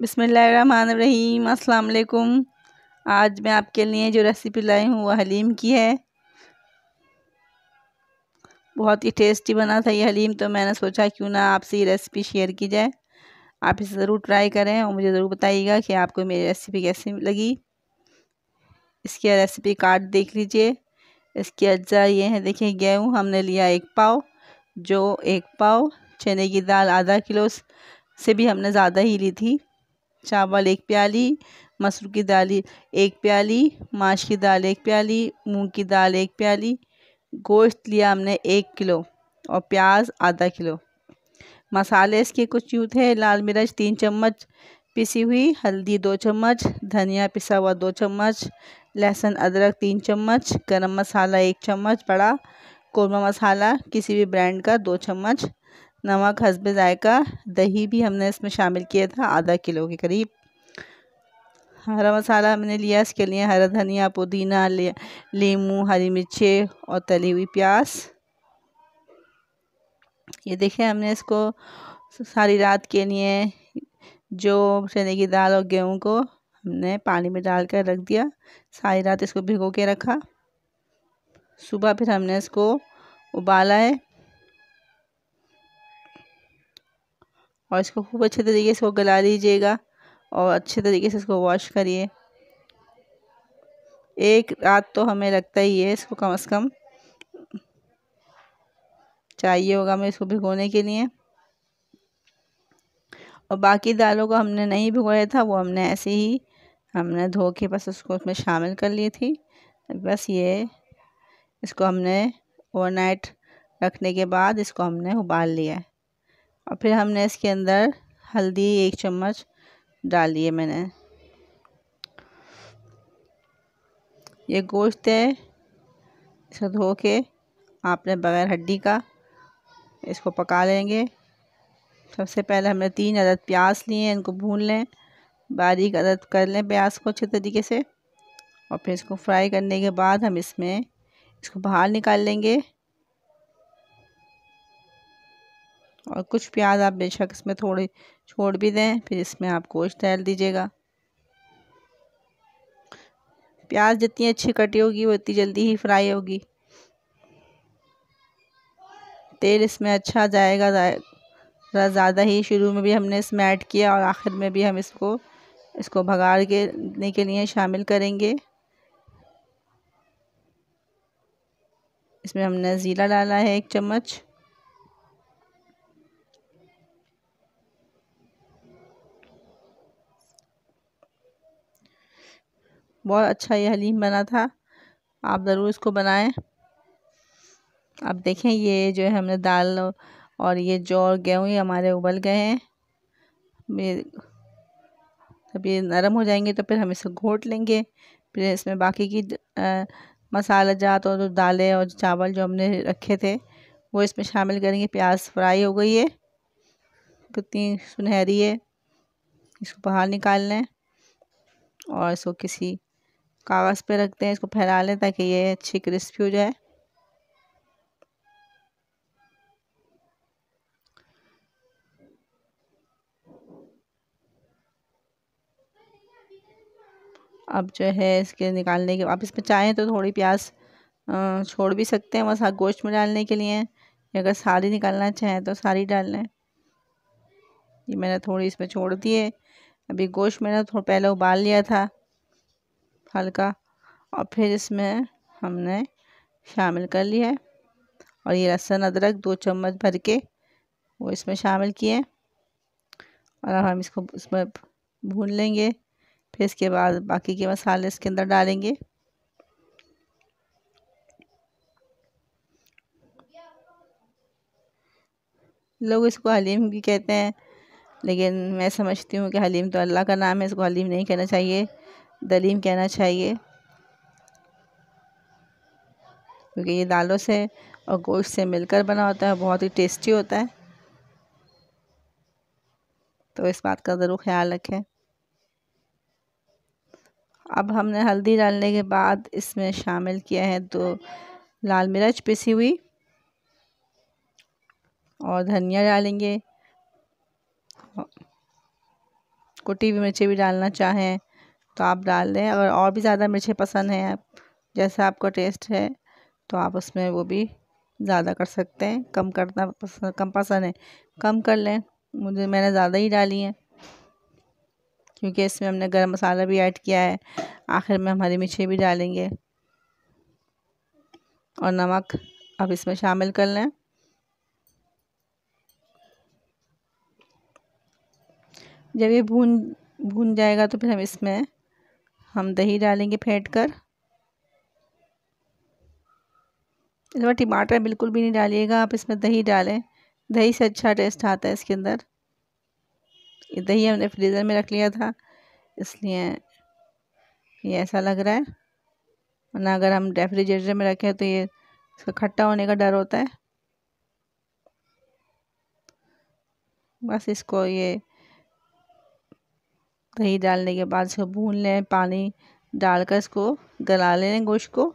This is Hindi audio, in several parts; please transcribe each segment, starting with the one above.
बिसमीम अल्लाम आज मैं आपके लिए जो रेसिपी लाई हूँ वह हलीम की है बहुत ही टेस्टी बना था ये हलीम तो मैंने सोचा क्यों ना आपसे ये रेसिपी शेयर की जाए आप इसे ज़रूर ट्राई करें और मुझे ज़रूर बताइएगा कि आपको मेरी रेसिपी कैसी लगी इसकी रेसिपी कार्ड देख लीजिए इसके अज्जा ये हैं देखिए गेहूँ हमने लिया एक पाव जो एक पाव चने की दाल आधा किलो से भी हमने ज़्यादा ही ली थी चावल एक प्याली मसूर की दाल एक प्याली माश की दाल एक प्याली मूंग की दाल एक प्याली गोश्त लिया हमने एक किलो और प्याज आधा किलो मसाले इसके कुछ यूँ थे लाल मिर्च तीन चम्मच पिसी हुई हल्दी दो चम्मच धनिया पिसा हुआ दो चम्मच लहसुन अदरक तीन चम्मच गरम मसाला एक चम्मच बड़ा कौरमा मसाला किसी भी ब्रांड का दो चम्मच नमक हसब ज़ायका दही भी हमने इसमें शामिल किया था आधा किलो के करीब हरा मसाला हमने लिया इसके लिए हरा धनिया पुदीना ले, लीमू हरी मिर्चें और तली हुई प्याज ये देखें हमने इसको सारी रात के लिए जो चने की दाल और गेहूं को हमने पानी में डाल कर रख दिया सारी रात इसको भिगो के रखा सुबह फिर हमने इसको उबाला है और इसको खूब अच्छे तरीके से गला लीजिएगा और अच्छे तरीके से इसको वॉश करिए एक रात तो हमें लगता ही है इसको कम से कम चाहिए होगा हमें इसको भिगोने के लिए और बाकी दालों को हमने नहीं भिगोया था वो हमने ऐसे ही हमने धो के बस उसको उसमें शामिल कर ली थी बस ये इसको हमने ओवरनाइट रखने के बाद इसको हमने उबाल लिया है और फिर हमने इसके अंदर हल्दी एक चम्मच डाली है मैंने ये गोश्त है इसको धो के आपने बग़ैर हड्डी का इसको पका लेंगे सबसे पहले हमने तीन अदद प्याज लिए हैं इनको भून लें बारीक अदद कर लें प्याज को अच्छे तरीके से और फिर इसको फ्राई करने के बाद हम इसमें इसको बाहर निकाल लेंगे और कुछ प्याज आप बेशक इसमें थोड़े छोड़ भी दें फिर इसमें आप गोश्त डाल दीजिएगा प्याज जितनी अच्छी कटी होगी वो उतनी जल्दी ही फ्राई होगी तेल इसमें अच्छा जाएगा ज़्यादा ज़्यादा ही शुरू में भी हमने इसमें ऐड किया और आखिर में भी हम इसको इसको भगाड़ के के लिए शामिल करेंगे इसमें हमने ज़ीरा डाला है एक चम्मच बहुत अच्छा ये हलीम बना था आप ज़रूर इसको बनाएं अब देखें ये जो है हमने दाल और ये जौ और गेहूँ ये हमारे उबल गए हैं जब ये नरम हो जाएंगे तो फिर हम इसे घोट लेंगे फिर इसमें बाकी की मसाला जात और दालें और चावल जो हमने रखे थे वो इसमें शामिल करेंगे प्याज फ्राई हो गई है कितनी सुनहरी है इसको बाहर निकाल लें और इसको किसी कागज़ पे रखते हैं इसको फैला लें ताकि ये अच्छी क्रिस्पी हो जाए अब जो है इसके निकालने के आप इसमें चाहें तो थोड़ी प्याज छोड़ भी सकते हैं आप गोश्त में डालने के लिए अगर सारी निकालना चाहें तो सारी डाल लें ये मैंने थोड़ी इसमें छोड़ दी है अभी गोश्त मैंने थोड़ा पहले उबाल लिया था हल्का और फिर इसमें हमने शामिल कर लिया है और ये लहसुन अदरक दो चम्मच भर के वो इसमें शामिल किए और अब हम इसको इसमें भून लेंगे फिर इसके बाद बाकी के मसाले इसके अंदर डालेंगे लोग इसको हलीम भी कहते हैं लेकिन मैं समझती हूँ कि हलीम तो अल्लाह का नाम है इसको हलीम नहीं कहना चाहिए दलीम कहना चाहिए क्योंकि ये दालों से और गोश्त से मिलकर बना होता है बहुत ही टेस्टी होता है तो इस बात का ज़रूर ख्याल रखें अब हमने हल्दी डालने के बाद इसमें शामिल किया है तो लाल मिर्च पिसी हुई और धनिया डालेंगे कुटी हुई मिर्ची भी डालना चाहें तो आप डाल दें अगर और भी ज़्यादा मिर्चें पसंद हैं आप जैसा आपका टेस्ट है तो आप उसमें वो भी ज़्यादा कर सकते हैं कम करना पसंद कम पसंद है कम कर लें मुझे मैंने ज़्यादा ही डाली हैं क्योंकि इसमें हमने गरम मसाला भी ऐड किया है आखिर में हम हरी भी डालेंगे और नमक अब इसमें शामिल कर लें जब ये भून भून जाएगा तो फिर हम इसमें हम दही डालेंगे फेंट कर इस बार टमाटर बिल्कुल भी नहीं डालिएगा आप इसमें दही डालें दही से अच्छा टेस्ट आता है इसके अंदर ये दही हमने फ्रीज़र में रख लिया था इसलिए ये ऐसा लग रहा है वरना अगर हम रेफ्रिजरेटर में रखें तो ये इसका खट्टा होने का डर होता है बस इसको ये दही डालने के बाद इसको भून लें पानी डालकर इसको गला लें गोश्त को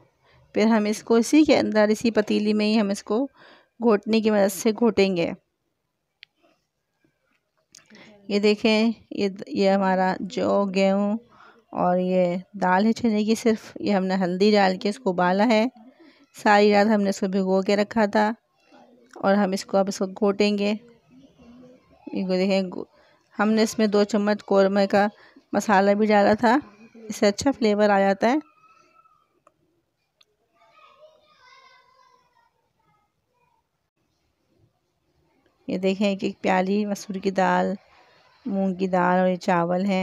फिर हम इसको इसी के अंदर इसी पतीली में ही हम इसको घोटने की मदद से घोटेंगे ये देखें ये ये हमारा जौ गेहूँ और ये दाल है चने की सिर्फ ये हमने हल्दी डाल के इसको उबाला है सारी रात हमने इसको भिगो के रखा था और हम इसको अब इसको घोटेंगे इनको देखें हमने इसमें दो चम्मच कौरमे का मसाला भी डाला था इससे अच्छा फ्लेवर आ जाता है ये देखें एक एक प्याली मसूर की दाल मूंग की दाल और ये चावल है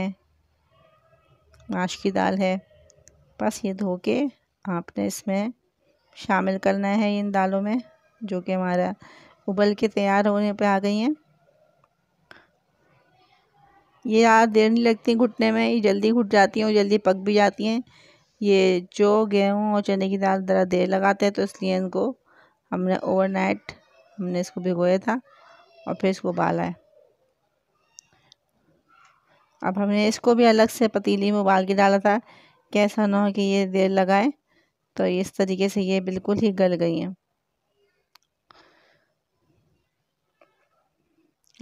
माश की दाल है बस ये धो के आपने इसमें शामिल करना है इन दालों में जो कि हमारा उबल के तैयार होने पे आ गई हैं ये यार देर नहीं लगती घुटने में ये जल्दी घुट जाती हैं और जल्दी पक भी जाती हैं ये जो गेहूँ और चने की दाल ज़रा देर लगाते हैं तो इसलिए इनको हमने ओवरनाइट हमने इसको भिगोया था और फिर इसको उबाला है अब हमने इसको भी अलग से पतीली में उबाल के डाला था कैसा ना हो कि ये देर लगाए तो इस तरीके से ये बिल्कुल ही गल गई हैं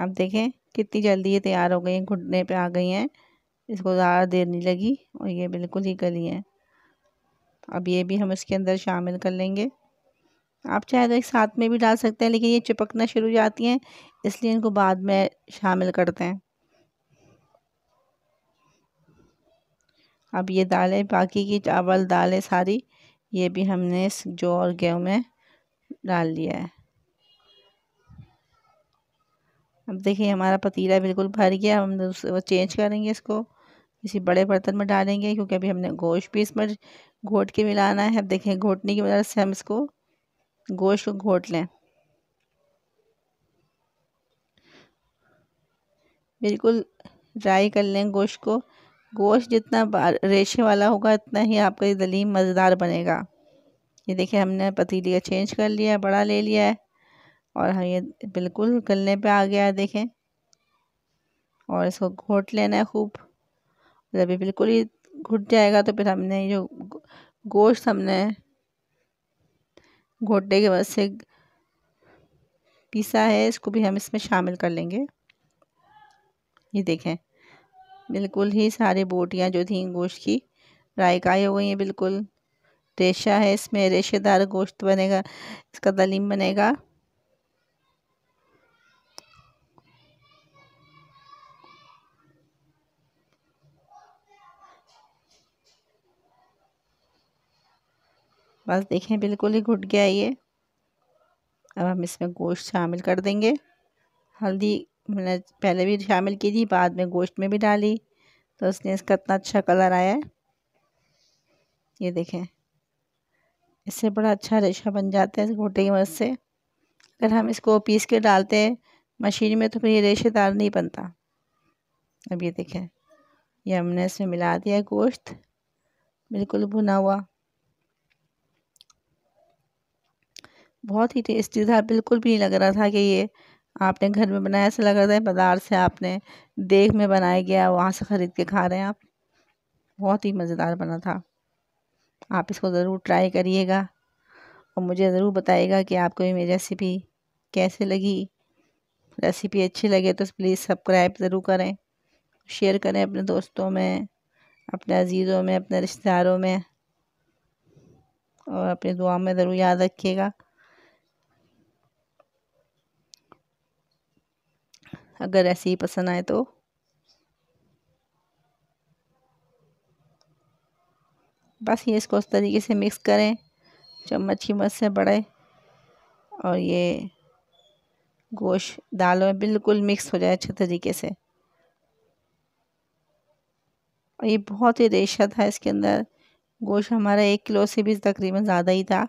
अब देखें कितनी जल्दी ये तैयार हो गई हैं घुटने पे आ गई हैं इसको ज़्यादा देर नहीं लगी और ये बिल्कुल ही गली हैं अब ये भी हम इसके अंदर शामिल कर लेंगे आप चाहे तो एक साथ में भी डाल सकते हैं लेकिन ये चिपकना शुरू हो जाती हैं इसलिए इनको बाद में शामिल करते हैं अब ये दालें बाकी की चावल दालें सारी ये भी हमने इस जो और गेहूँ में डाल लिया है अब देखिए हमारा पतीला बिल्कुल भर गया हम चेंज करेंगे इसको किसी बड़े बर्तन में डालेंगे क्योंकि अभी हमने गोश्त भी इसमें घोट के मिलाना है अब देखें घोटने की वजह से हम इसको गोश्त को घोट लें बिल्कुल ड्राई कर लें गोश्त को गोश्त जितना रेशे वाला होगा उतना ही आपका ये दलीम मज़ेदार बनेगा ये देखिए हमने पतीलिया चेंज कर लिया बड़ा ले लिया है और हम हाँ, ये बिल्कुल गलने पे आ गया है देखें और इसको घोट लेना है खूब जब ये बिल्कुल ही घुट जाएगा तो फिर हमने जो गोश्त हमने घोटने के बाद से पीसा है इसको भी हम इसमें शामिल कर लेंगे ये देखें बिल्कुल ही सारी बोटियाँ जो थी गोश्त की रायकाई हो गई हैं बिल्कुल रेशा है इसमें रेशेदार गोश्त बनेगा इसका दलीम बनेगा बस देखें बिल्कुल ही घुट गया ये अब हम इसमें गोश्त शामिल कर देंगे हल्दी मैंने पहले भी शामिल की थी बाद में गोश्त में भी डाली तो उसने इसका इतना अच्छा कलर आया है ये देखें इससे बड़ा अच्छा रेशा बन जाता है इस घोटे की मदद से अगर हम इसको पीस के डालते हैं मशीन में तो फिर ये रेशेदार नहीं बनता अब ये देखें ये हमने इसमें मिला दिया गोश्त बिल्कुल भुना हुआ बहुत ही टेस्टी था बिल्कुल भी नहीं लग रहा था कि ये आपने घर में बनाया ऐसा लग रहा था बाज़ार से आपने देख में बनाया गया वहाँ से ख़रीद के खा रहे हैं आप बहुत ही मज़ेदार बना था आप इसको ज़रूर ट्राई करिएगा और मुझे ज़रूर बताइएगा कि आपको ये मेरी रेसिपी कैसे लगी रेसिपी अच्छी लगे तो प्लीज़ सब्सक्राइब ज़रूर करें शेयर करें अपने दोस्तों में अपने अजीज़ों में अपने रिश्तेदारों में और अपनी दुआ में ज़रूर याद रखिएगा अगर ऐसे ही पसंद आए तो बस ये इसको उस तरीके से मिक्स करें चम्मच की मदद से बड़े और ये गोश्त दालों में बिल्कुल मिक्स हो जाए अच्छे तरीके से और ये बहुत ही रेशा था इसके अंदर गोश्त हमारा एक किलो से भी तकरीबन ज़्यादा ही था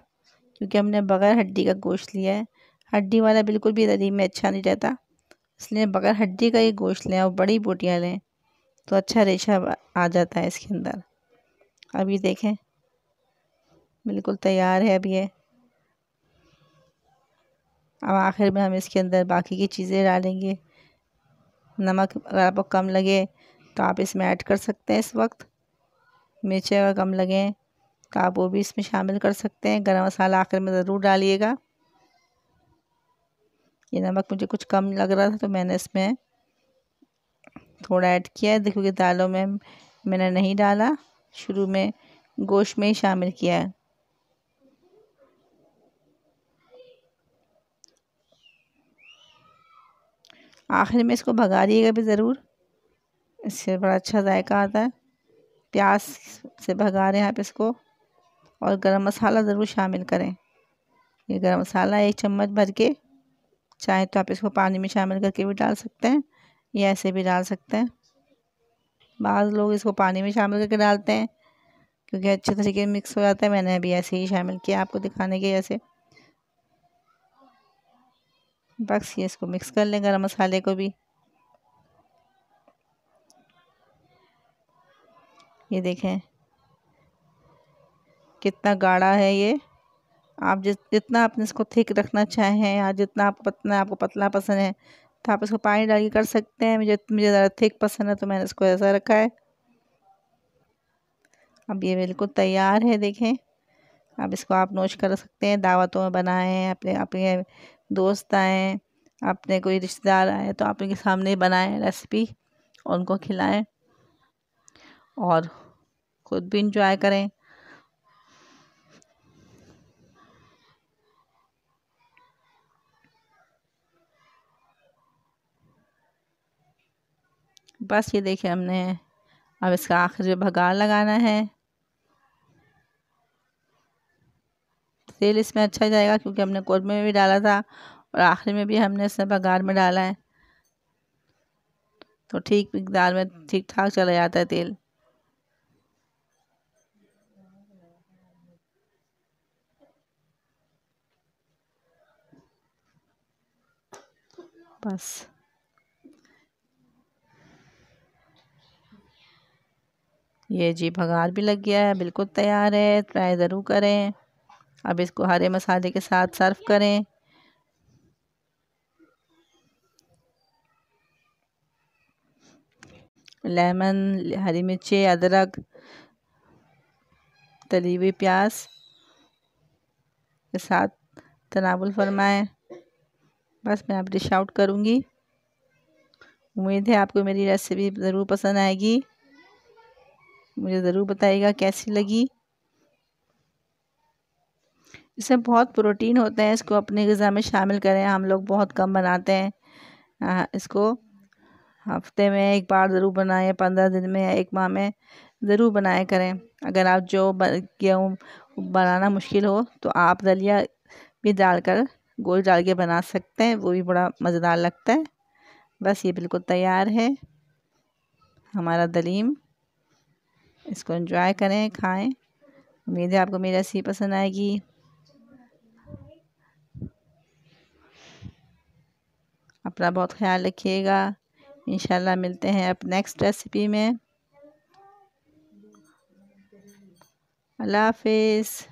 क्योंकि हमने बग़ैर हड्डी का गोश्त लिया है हड्डी वाला बिल्कुल भी रदी में अच्छा नहीं रहता इसलिए बगैर हड्डी का ही गोश्त लें और बड़ी बोटियाँ लें तो अच्छा रेशा आ जाता है इसके अंदर अभी देखें बिल्कुल तैयार है अब ये अब आखिर में हम इसके अंदर बाकी की चीज़ें डालेंगे नमक अगर आपको कम लगे तो आप इसमें ऐड कर सकते हैं इस वक्त मिर्चें अगर कम लगें तो आप वो भी इसमें शामिल कर सकते हैं गरम मसाला आखिर में ज़रूर डालिएगा ये नमक मुझे कुछ कम लग रहा था तो मैंने इसमें थोड़ा ऐड किया है देखो कि दालों में मैंने नहीं डाला शुरू में गोश्त में ही शामिल किया है आखिर में इसको भगा दिएगा भी ज़रूर इससे बड़ा अच्छा जायका आता है प्याज से भगा रहे हैं आप इसको और गरम मसाला ज़रूर शामिल करें ये गरम मसाला एक चम्मच भर के चाहे तो आप इसको पानी में शामिल करके भी डाल सकते हैं या ऐसे भी डाल सकते हैं बाद लोग इसको पानी में शामिल करके डालते हैं क्योंकि अच्छे तरीके से मिक्स हो जाता है मैंने अभी ऐसे ही शामिल किया आपको दिखाने के ऐसे बस ये इसको मिक्स कर लें गरम मसाले को भी ये देखें कितना गाढ़ा है ये आप जिस जितना आपने इसको थिक रखना चाहें या जितना आपको पतना आपको पतला पसंद है तो आप इसको पानी डाल के कर सकते हैं मुझे मुझे ज़्यादा थिक पसंद है तो मैंने इसको ऐसा रखा है अब ये बिल्कुल तैयार है देखें अब इसको आप नोश कर सकते हैं दावतों में बनाएं अपने अपने दोस्त आएँ अपने कोई रिश्तेदार आए तो आप उनके सामने बनाएँ रेसिपी और उनको खिलाएँ और ख़ुद भी इंजॉय करें बस ये देखिए हमने अब इसका आखिर भगार लगाना है तेल इसमें अच्छा जाएगा क्योंकि हमने कौरमे में भी डाला था और आखिर में भी हमने इसमें भगार में डाला है तो ठीक मकदार में ठीक ठाक चला जाता है तेल बस ये जी भगार भी लग गया है बिल्कुल तैयार है ट्राई ज़रूर करें अब इसको हरे मसाले के साथ सर्व करें लेमन हरी मिर्ची अदरक तली हुई प्याज के साथ तनावुल फरमाएं बस मैं आप डिश आउट करूँगी उम्मीद है आपको मेरी रेसिपी ज़रूर पसंद आएगी मुझे ज़रूर बताइएगा कैसी लगी इसमें बहुत प्रोटीन होते हैं इसको अपनी गज़ा में शामिल करें हम लोग बहुत कम बनाते हैं इसको हफ्ते में एक बार ज़रूर बनाएं पंद्रह दिन में या एक माह में ज़रूर बनाया करें अगर आप जो गेहूँ बनाना मुश्किल हो तो आप दलिया भी डालकर गोल डाल के बना सकते हैं वो भी बड़ा मज़ेदार लगता है बस ये बिल्कुल तैयार है हमारा दलीम इसको इन्जॉय करें खाएं उम्मीद है आपको मेरी रेसिपी पसंद आएगी अपना बहुत ख्याल रखिएगा इंशाल्लाह मिलते हैं अब नेक्स्ट रेसिपी में अल्लाह हाफिज़